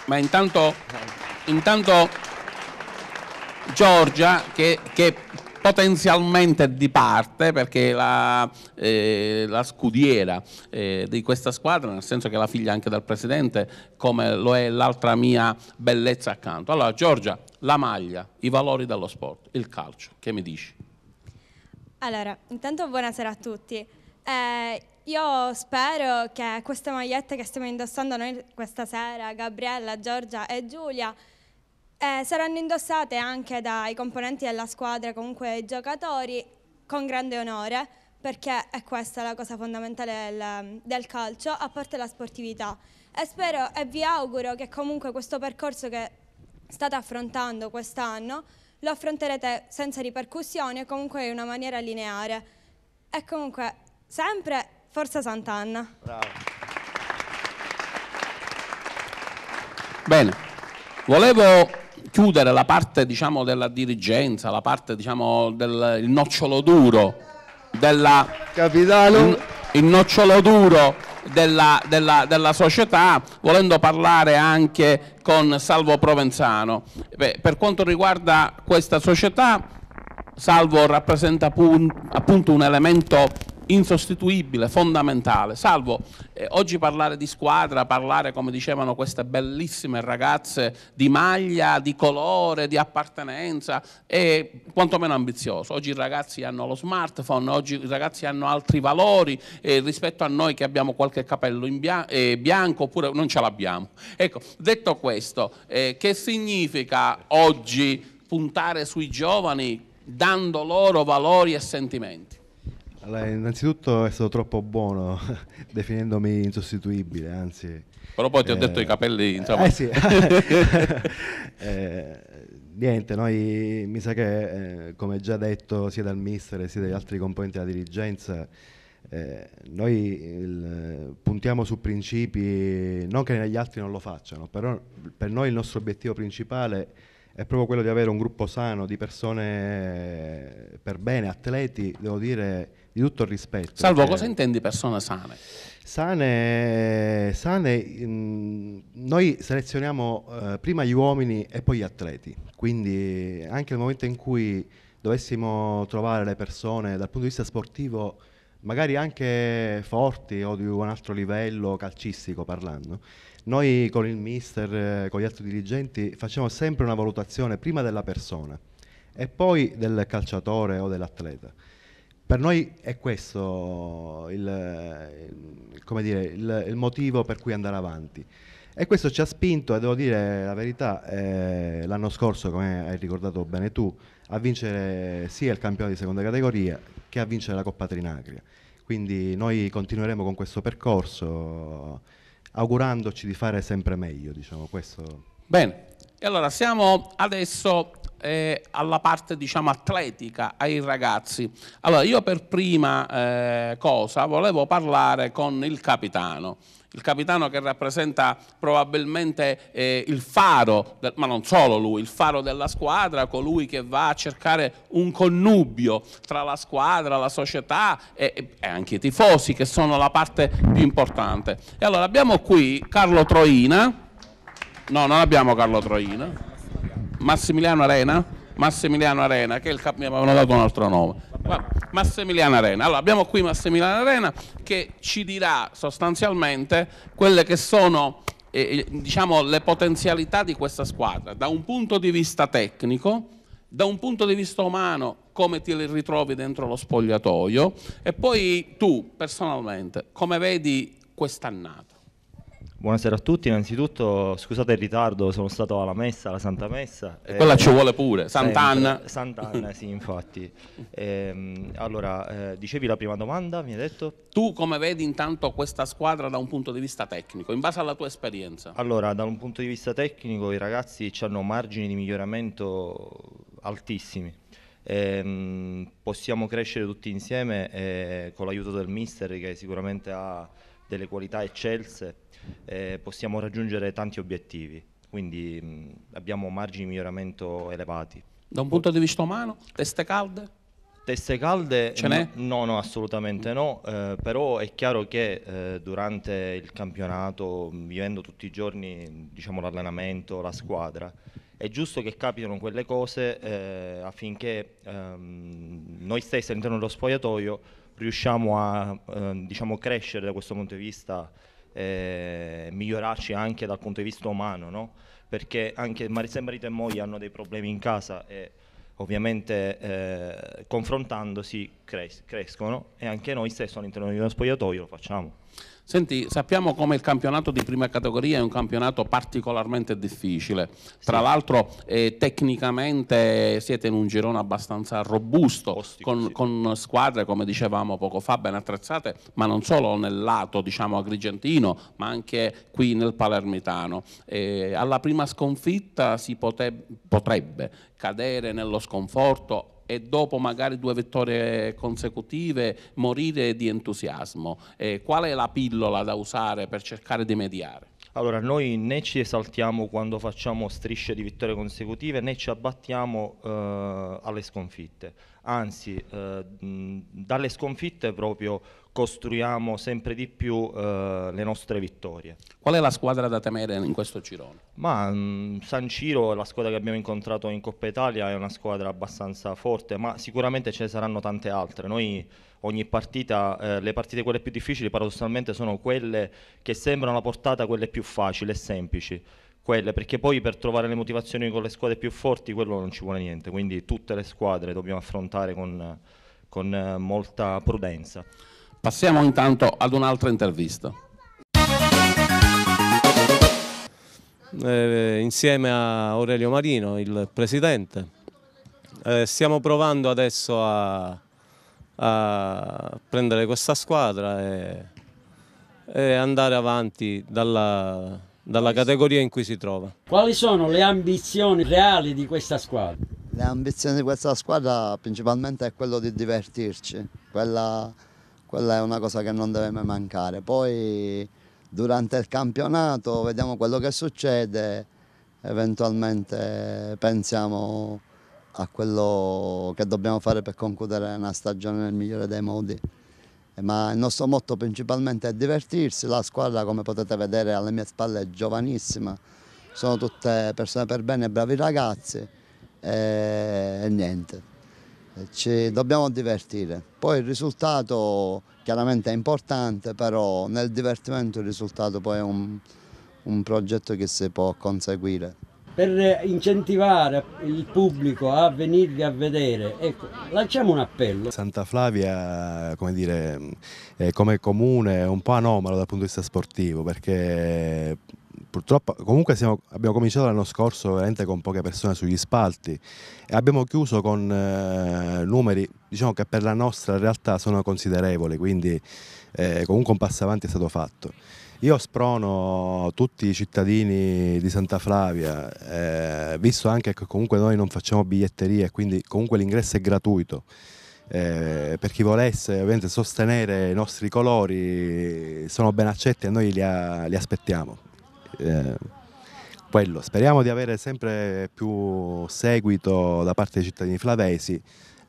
ma intanto, intanto Giorgia che, che potenzialmente di parte perché la, eh, la scudiera eh, di questa squadra, nel senso che è la figlia anche del presidente, come lo è l'altra mia bellezza accanto. Allora Giorgia, la maglia, i valori dello sport, il calcio, che mi dici? Allora, intanto buonasera a tutti. Eh, io spero che queste magliette che stiamo indossando noi questa sera, Gabriella, Giorgia e Giulia, eh, saranno indossate anche dai componenti della squadra, comunque i giocatori, con grande onore, perché è questa la cosa fondamentale del, del calcio, a parte la sportività. E spero e vi auguro che comunque questo percorso che state affrontando quest'anno lo affronterete senza ripercussioni e comunque in una maniera lineare. E comunque, sempre, forza Sant'Anna. Bravo. Bene, volevo chiudere la parte diciamo, della dirigenza, la parte diciamo, del nocciolo duro della, il, il nocciolo duro della, della, della, società, volendo parlare anche con Salvo Provenzano. Beh, per quanto riguarda questa società, Salvo rappresenta appunto un elemento insostituibile, fondamentale, salvo eh, oggi parlare di squadra, parlare come dicevano queste bellissime ragazze di maglia, di colore, di appartenenza è quantomeno ambizioso, oggi i ragazzi hanno lo smartphone, oggi i ragazzi hanno altri valori eh, rispetto a noi che abbiamo qualche capello bian eh, bianco oppure non ce l'abbiamo. Ecco, detto questo, eh, che significa oggi puntare sui giovani dando loro valori e sentimenti? Allora, innanzitutto è stato troppo buono <laughs> definendomi insostituibile, anzi... Però poi ti eh, ho detto i capelli, insomma... Eh sì, <laughs> eh, niente, noi mi sa che, eh, come già detto sia dal mister sia dagli altri componenti della dirigenza, eh, noi il, puntiamo su principi, non che negli altri non lo facciano, però per noi il nostro obiettivo principale è proprio quello di avere un gruppo sano di persone eh, per bene, atleti, devo dire di tutto il rispetto. Salvo, cioè cosa intendi persone sane? Sane, sane mh, noi selezioniamo eh, prima gli uomini e poi gli atleti, quindi anche nel momento in cui dovessimo trovare le persone dal punto di vista sportivo magari anche forti o di un altro livello calcistico parlando, noi con il mister, eh, con gli altri dirigenti facciamo sempre una valutazione prima della persona e poi del calciatore o dell'atleta. Per noi è questo il, il, dire, il, il motivo per cui andare avanti. E questo ci ha spinto, e devo dire la verità, eh, l'anno scorso, come hai ricordato bene tu, a vincere sia il campionato di seconda categoria che a vincere la Coppa Trinacria. Quindi noi continueremo con questo percorso augurandoci di fare sempre meglio, diciamo questo. Bene, e allora siamo adesso eh, alla parte diciamo atletica, ai ragazzi. Allora io per prima eh, cosa volevo parlare con il capitano, il capitano che rappresenta probabilmente eh, il faro, del, ma non solo lui, il faro della squadra, colui che va a cercare un connubio tra la squadra, la società e, e anche i tifosi che sono la parte più importante. E allora abbiamo qui Carlo Troina, no non abbiamo Carlo Troina, Massimiliano Arena, Massimiliano Arena, che il cap- mi avevano dato un altro nome. Massimiliano Arena. Allora, abbiamo qui Massimiliano Arena che ci dirà sostanzialmente quelle che sono eh, eh, diciamo, le potenzialità di questa squadra da un punto di vista tecnico, da un punto di vista umano, come ti ritrovi dentro lo spogliatoio e poi tu personalmente come vedi quest'annata? Buonasera a tutti, innanzitutto scusate il ritardo, sono stato alla messa, alla Santa Messa. E quella ci eh, vuole pure, Sant'Anna. Sant'Anna, sì, infatti. <laughs> E, ehm, allora, eh, dicevi la prima domanda, mi hai detto? Tu come vedi intanto questa squadra da un punto di vista tecnico, in base alla tua esperienza? Allora, da un punto di vista tecnico i ragazzi hanno margini di miglioramento altissimi. E, ehm, possiamo crescere tutti insieme eh, con l'aiuto del mister che sicuramente ha delle qualità eccelse eh, possiamo raggiungere tanti obiettivi, quindi mh, mm, abbiamo margini di miglioramento elevati. Da un punto di vista umano, teste calde? Teste calde? Ce n'è? No, no, assolutamente no, eh, però è chiaro che eh, durante il campionato, mm, vivendo tutti i giorni diciamo, l'allenamento, la squadra, è giusto che capitano quelle cose eh, affinché ehm, noi stessi all'interno dello spogliatoio riusciamo a eh, diciamo, crescere da questo punto di vista eh, migliorarci anche dal punto di vista umano, no? perché anche Maritza marito e moglie hanno dei problemi in casa e ovviamente eh, confrontandosi cres- crescono e anche noi stessi all'interno di uno spogliatoio lo facciamo. Senti, sappiamo come il campionato di prima categoria è un campionato particolarmente difficile, tra sì. l'altro eh, tecnicamente siete in un girone abbastanza robusto, Ostico, con, sì. con, squadre come dicevamo poco fa ben attrezzate, ma non solo nel lato diciamo, agrigentino, ma anche qui nel palermitano. Eh, alla prima sconfitta si pote- potrebbe cadere nello sconforto e dopo magari due vittorie consecutive morire di entusiasmo? Eh, qual è la pillola da usare per cercare di mediare? Allora, noi né ci esaltiamo quando facciamo strisce di vittorie consecutive né ci abbattiamo eh, alle sconfitte, anzi eh, dalle sconfitte proprio costruiamo sempre di più eh, le nostre vittorie. Qual è la squadra da temere in questo girone? Ma, mh, mm, San Ciro, la squadra che abbiamo incontrato in Coppa Italia, è una squadra abbastanza forte, ma sicuramente ce ne saranno tante altre. Noi ogni partita, eh, le partite quelle più difficili paradossalmente sono quelle che sembrano la portata quelle più facili e semplici. Quelle, perché poi per trovare le motivazioni con le squadre più forti quello non ci vuole niente, quindi tutte le squadre dobbiamo affrontare con, con eh, molta prudenza. Passiamo intanto ad un'altra intervista. Eh, insieme a Aurelio Marino, il presidente, eh, stiamo provando adesso a, a, prendere questa squadra e, e andare avanti dalla, dalla categoria in cui si trova. Quali sono le ambizioni reali di questa squadra? Le ambizioni di questa squadra principalmente è quello di divertirci, quella quella è una cosa che non deve mai mancare. Poi durante il campionato vediamo quello che succede, eventualmente pensiamo a quello che dobbiamo fare per concludere una stagione nel migliore dei modi. Ma il nostro motto principalmente è divertirsi, la squadra come potete vedere alle mie spalle è giovanissima, sono tutte persone per bene, bravi ragazzi e niente ci dobbiamo divertire. Poi il risultato chiaramente è importante, però nel divertimento il risultato poi è un, un progetto che si può conseguire. Per incentivare il pubblico a venirvi a vedere, ecco, lanciamo un appello. Santa Flavia, come, dire, come comune è un po' anomalo dal punto di vista sportivo, perché purtroppo comunque siamo, abbiamo cominciato l'anno scorso veramente con poche persone sugli spalti e abbiamo chiuso con eh, numeri diciamo che per la nostra realtà sono considerevoli, quindi eh, comunque un passo avanti è stato fatto. Io sprono tutti i cittadini di Santa Flavia, eh, visto anche che comunque noi non facciamo biglietterie, quindi comunque l'ingresso è gratuito. Eh, per chi volesse ovviamente sostenere i nostri colori sono ben accetti e noi li, a, li aspettiamo. Eh, quello. Speriamo di avere sempre più seguito da parte dei cittadini flavesi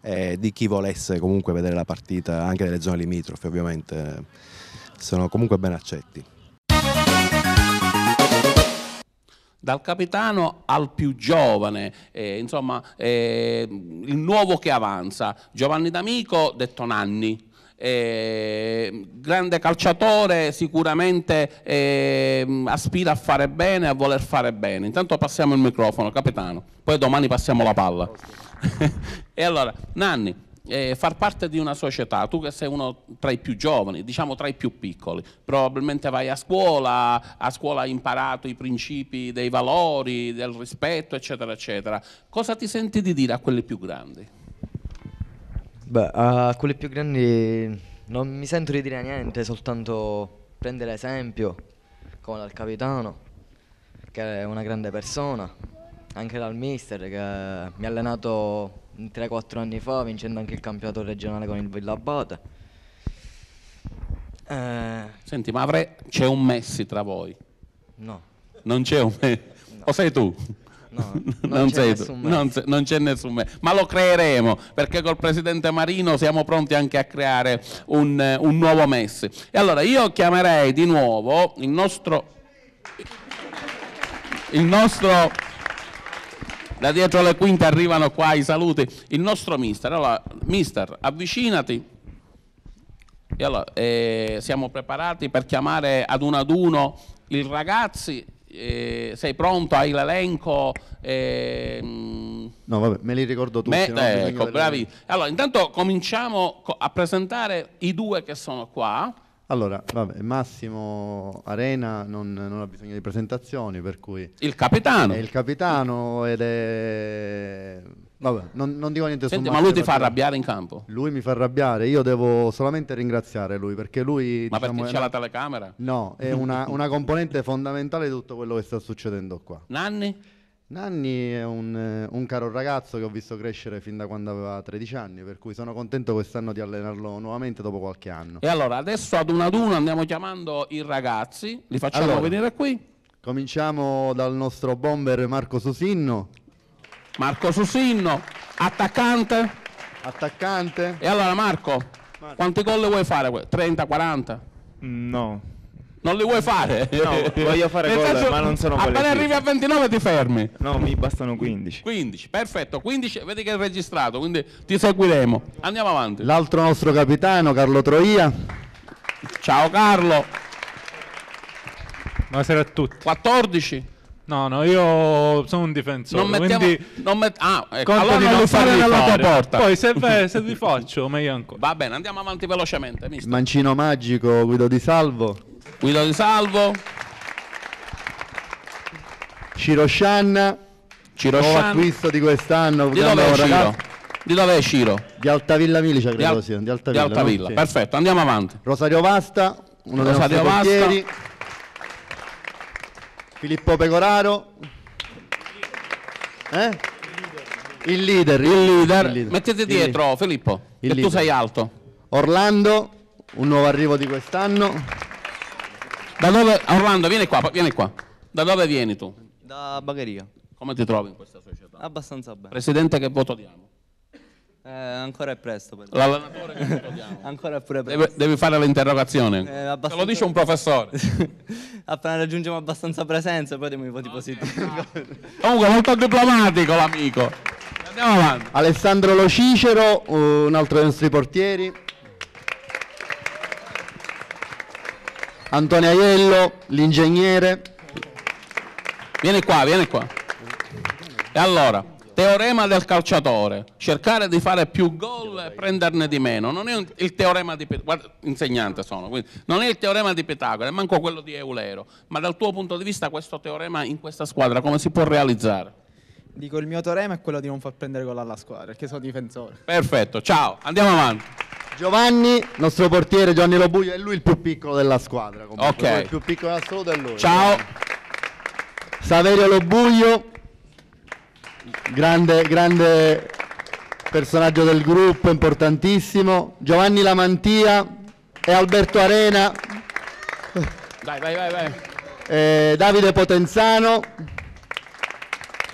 e di chi volesse comunque vedere la partita, anche delle zone limitrofe ovviamente, sono comunque ben accetti. dal capitano al più giovane, eh, insomma eh, il nuovo che avanza, Giovanni D'Amico detto Nanni, eh, grande calciatore, sicuramente eh, aspira a fare bene, a voler fare bene. Intanto passiamo il microfono, capitano, poi domani passiamo la palla. <laughs> e allora, Nanni, eh, far parte di una società, tu che sei uno tra i più giovani, diciamo tra i più piccoli, probabilmente vai a scuola, a scuola hai imparato i principi dei valori, del rispetto, eccetera, eccetera. Cosa ti senti di dire a quelli più grandi? Beh, a quelli più grandi non mi sento di dire niente, soltanto prendere esempio come dal capitano, che è una grande persona, anche dal mister che mi ha allenato 3-4 anni fa vincendo anche il campionato regionale con il Villabate. Eh... Senti, ma avrei... c'è un Messi tra voi? No. Non c'è un Messi? No. O sei tu? No, <laughs> non, non, c'è nessun non, c'è, non, c'è nessun mezzo, ma lo creeremo perché col presidente Marino siamo pronti anche a creare un, eh, un nuovo Messi. E allora io chiamerei di nuovo il nostro... Il nostro da dietro le quinte arrivano qua i saluti. Il nostro mister, allora, mister, avvicinati. E allora, eh, siamo preparati per chiamare ad uno ad uno i ragazzi eh, sei pronto, hai l'elenco. Eh, no, vabbè, me li ricordo tutti. Me, eh, ecco, bravi. Allora, intanto cominciamo a presentare i due che sono qua. Allora, vabbè, Massimo Arena non, non, ha bisogno di presentazioni, per cui... Il capitano. È il capitano ed è Vabbè, non, non dico niente Senti, su Ma lui ti fa arrabbiare in campo? Lui mi fa arrabbiare, io devo solamente ringraziare lui perché lui... Ma diciamo, perché c'è la telecamera? No, è una, una componente fondamentale di tutto quello che sta succedendo qua. Nanni? Nanni è un, eh, un, caro ragazzo che ho visto crescere fin da quando aveva 13 anni, per cui sono contento quest'anno di allenarlo nuovamente dopo qualche anno. E allora adesso ad uno ad uno andiamo chiamando i ragazzi, li facciamo allora, venire qui. Cominciamo dal nostro bomber Marco Susinno. Marco Susinno, attaccante. Attaccante. E allora Marco, Marco. quanti gol vuoi fare? 30, 40? No. Non li vuoi fare? No, voglio fare gol, senso, ma non sono quelli. Appena arrivi a 29 ti fermi. No, mi bastano 15. 15, perfetto, 15, vedi che è registrato, quindi ti seguiremo. Andiamo avanti. L'altro nostro capitano, Carlo Troia. Ciao Carlo. Buonasera a tutti. 14. No, no, io sono un difensore. Non mettiamo. Non met- ah, ecco. allora di non, non fare nella tua porta. Poi se, ve, se vi faccio, meglio ancora. Va bene, andiamo avanti velocemente. Mister. Mancino magico, Guido Di Salvo. Guido Di Salvo. Ciro Ciroscianna. Ciroscianna. Nuovo acquisto di quest'anno. Di dove è Ciro? Di dove è Ciro? Di Altavilla Milicia, credo al- sia. Di Altavilla. Di Altavilla. No? Perfetto, andiamo avanti. Rosario Vasta, uno Rosario dei nostri Vasta. portieri. Filippo Pecoraro. Eh? Il leader. Il leader. Il leader. Mettete dietro il Filippo, il che tu sei alto. Orlando, un nuovo arrivo di quest'anno. Da dove, Orlando, vieni qua, vieni qua. Da dove vieni tu? Da Bagheria. Come ti trovi in questa società? Abbastanza bene. Presidente, che voto diamo? Eh, ancora è presto. Per... L'allenatore che odiamo. <laughs> ancora è pure presto. Deve, devi fare l'interrogazione. Eh, abbastanza... Te lo dice un professore. <laughs> Appena raggiungiamo abbastanza presenza, poi diamo i voti ah, okay. positivi. <laughs> Comunque, molto diplomatico l'amico. Andiamo avanti. Alessandro Lo Cicero, un altro dei nostri portieri. Antonio Aiello, l'ingegnere. Vieni qua, vieni qua. E allora? teorema del calciatore, cercare di fare più gol e prenderne di meno, non è il teorema di Pitagora, insegnante sono, quindi, non è il teorema di Pitagora, è manco quello di Eulero, ma dal tuo punto di vista questo teorema in questa squadra come si può realizzare? Dico il mio teorema è quello di non far prendere gol alla squadra, perché sono difensore. Perfetto, ciao, andiamo avanti. Giovanni, nostro portiere Giovanni Lobuglio, è lui il più piccolo della squadra. Comunque. Ok. Lui il più piccolo in assoluto è lui. Ciao. Saverio Lobuglio, Grande, grande personaggio del gruppo, importantissimo. Giovanni Lamantia e Alberto Arena. Vai, vai, vai, vai. Eh, Davide Potenzano.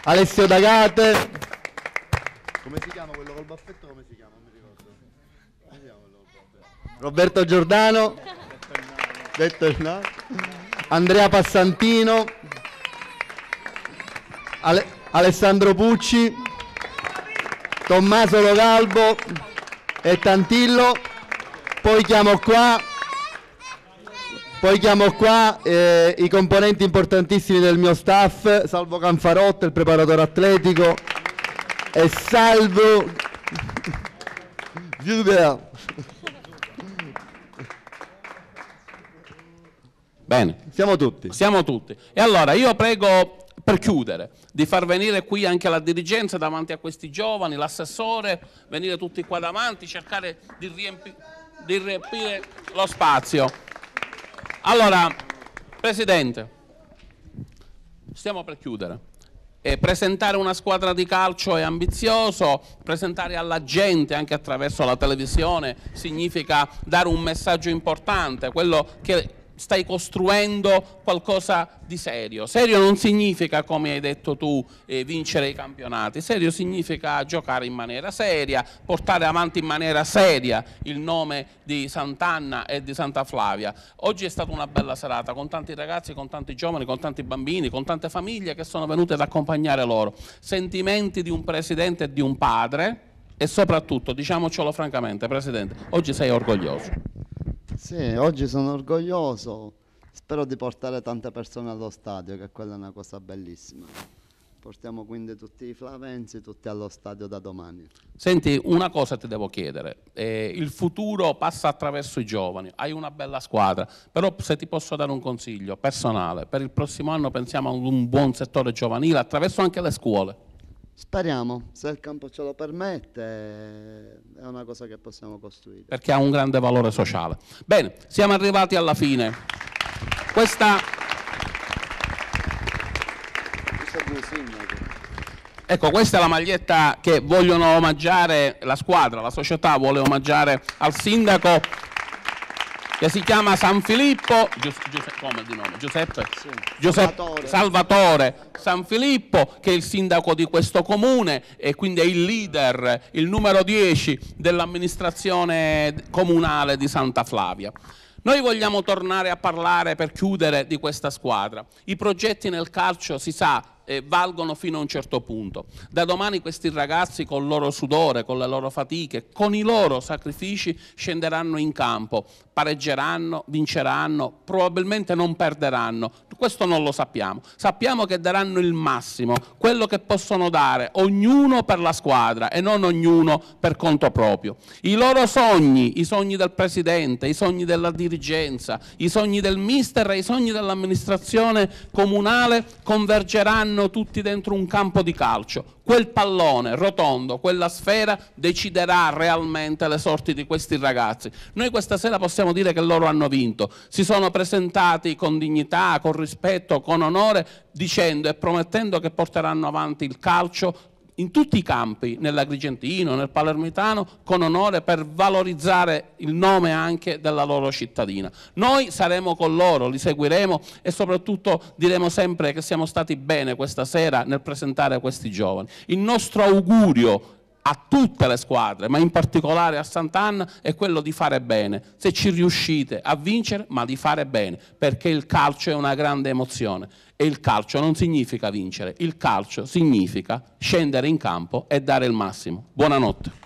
Alessio D'Agate. Come si chiama quello col baffetto? Come si chiama? Non mi ricordo. Come si chiama quello col baffetto? Roberto Giordano. Detto il no. Andrea Passantino. Ale Alessandro Pucci, Tommaso Logalbo e Tantillo, poi chiamo qua, poi chiamo qua eh, i componenti importantissimi del mio staff, Salvo Canfarotta, il preparatore atletico e Salvo Giuda. Bene. Siamo tutti. Siamo tutti. E allora io prego per chiudere, di far venire qui anche la dirigenza davanti a questi giovani, l'assessore, venire tutti qua davanti, cercare di, riempi di riempire lo spazio. Allora, Presidente, stiamo per chiudere. E presentare una squadra di calcio è ambizioso, presentare alla gente anche attraverso la televisione significa dare un messaggio importante, quello che stai costruendo qualcosa di serio. Serio non significa, come hai detto tu, eh, vincere i campionati, serio significa giocare in maniera seria, portare avanti in maniera seria il nome di Sant'Anna e di Santa Flavia. Oggi è stata una bella serata con tanti ragazzi, con tanti giovani, con tanti bambini, con tante famiglie che sono venute ad accompagnare loro. Sentimenti di un presidente e di un padre e soprattutto, diciamocelo francamente, Presidente, oggi sei orgoglioso. Sì, oggi sono orgoglioso, spero di portare tante persone allo stadio, che quella è una cosa bellissima. Portiamo quindi tutti i flavenzi, tutti allo stadio da domani. Senti, una cosa ti devo chiedere, eh, il futuro passa attraverso i giovani, hai una bella squadra, però se ti posso dare un consiglio personale, per il prossimo anno pensiamo ad un buon settore giovanile attraverso anche le scuole. Speriamo, se il campo ce lo permette, è una cosa che possiamo costruire. Perché ha un grande valore sociale. Bene, siamo arrivati alla fine. Questa... Ecco, questa è la maglietta che vogliono omaggiare la squadra, la società vuole omaggiare al sindaco che si chiama San Filippo, Giuseppe, Giuseppe, Salvatore San Filippo, che è il sindaco di questo comune e quindi è il leader, il numero 10 dell'amministrazione comunale di Santa Flavia. Noi vogliamo tornare a parlare per chiudere di questa squadra. I progetti nel calcio si sa eh, valgono fino a un certo punto. Da domani questi ragazzi con il loro sudore, con le loro fatiche, con i loro sacrifici scenderanno in campo, pareggeranno, vinceranno, probabilmente non perderanno, questo non lo sappiamo. Sappiamo che daranno il massimo, quello che possono dare, ognuno per la squadra e non ognuno per conto proprio. I loro sogni, i sogni del Presidente, i sogni della dirigenza, i sogni del mister e i sogni dell'amministrazione comunale convergeranno tutti dentro un campo di calcio. Quel pallone rotondo, quella sfera deciderà realmente le sorti di questi ragazzi. Noi questa sera possiamo dire che loro hanno vinto, si sono presentati con dignità, con rispetto rispetto, con onore, dicendo e promettendo che porteranno avanti il calcio in tutti i campi, nell'Agrigentino, nel Palermitano, con onore per valorizzare il nome anche della loro cittadina. Noi saremo con loro, li seguiremo e soprattutto diremo sempre che siamo stati bene questa sera nel presentare questi giovani. Il nostro augurio a tutte le squadre, ma in particolare a Sant'Anna, è quello di fare bene. Se ci riuscite a vincere, ma di fare bene, perché il calcio è una grande emozione e il calcio non significa vincere, il calcio significa scendere in campo e dare il massimo. Buonanotte.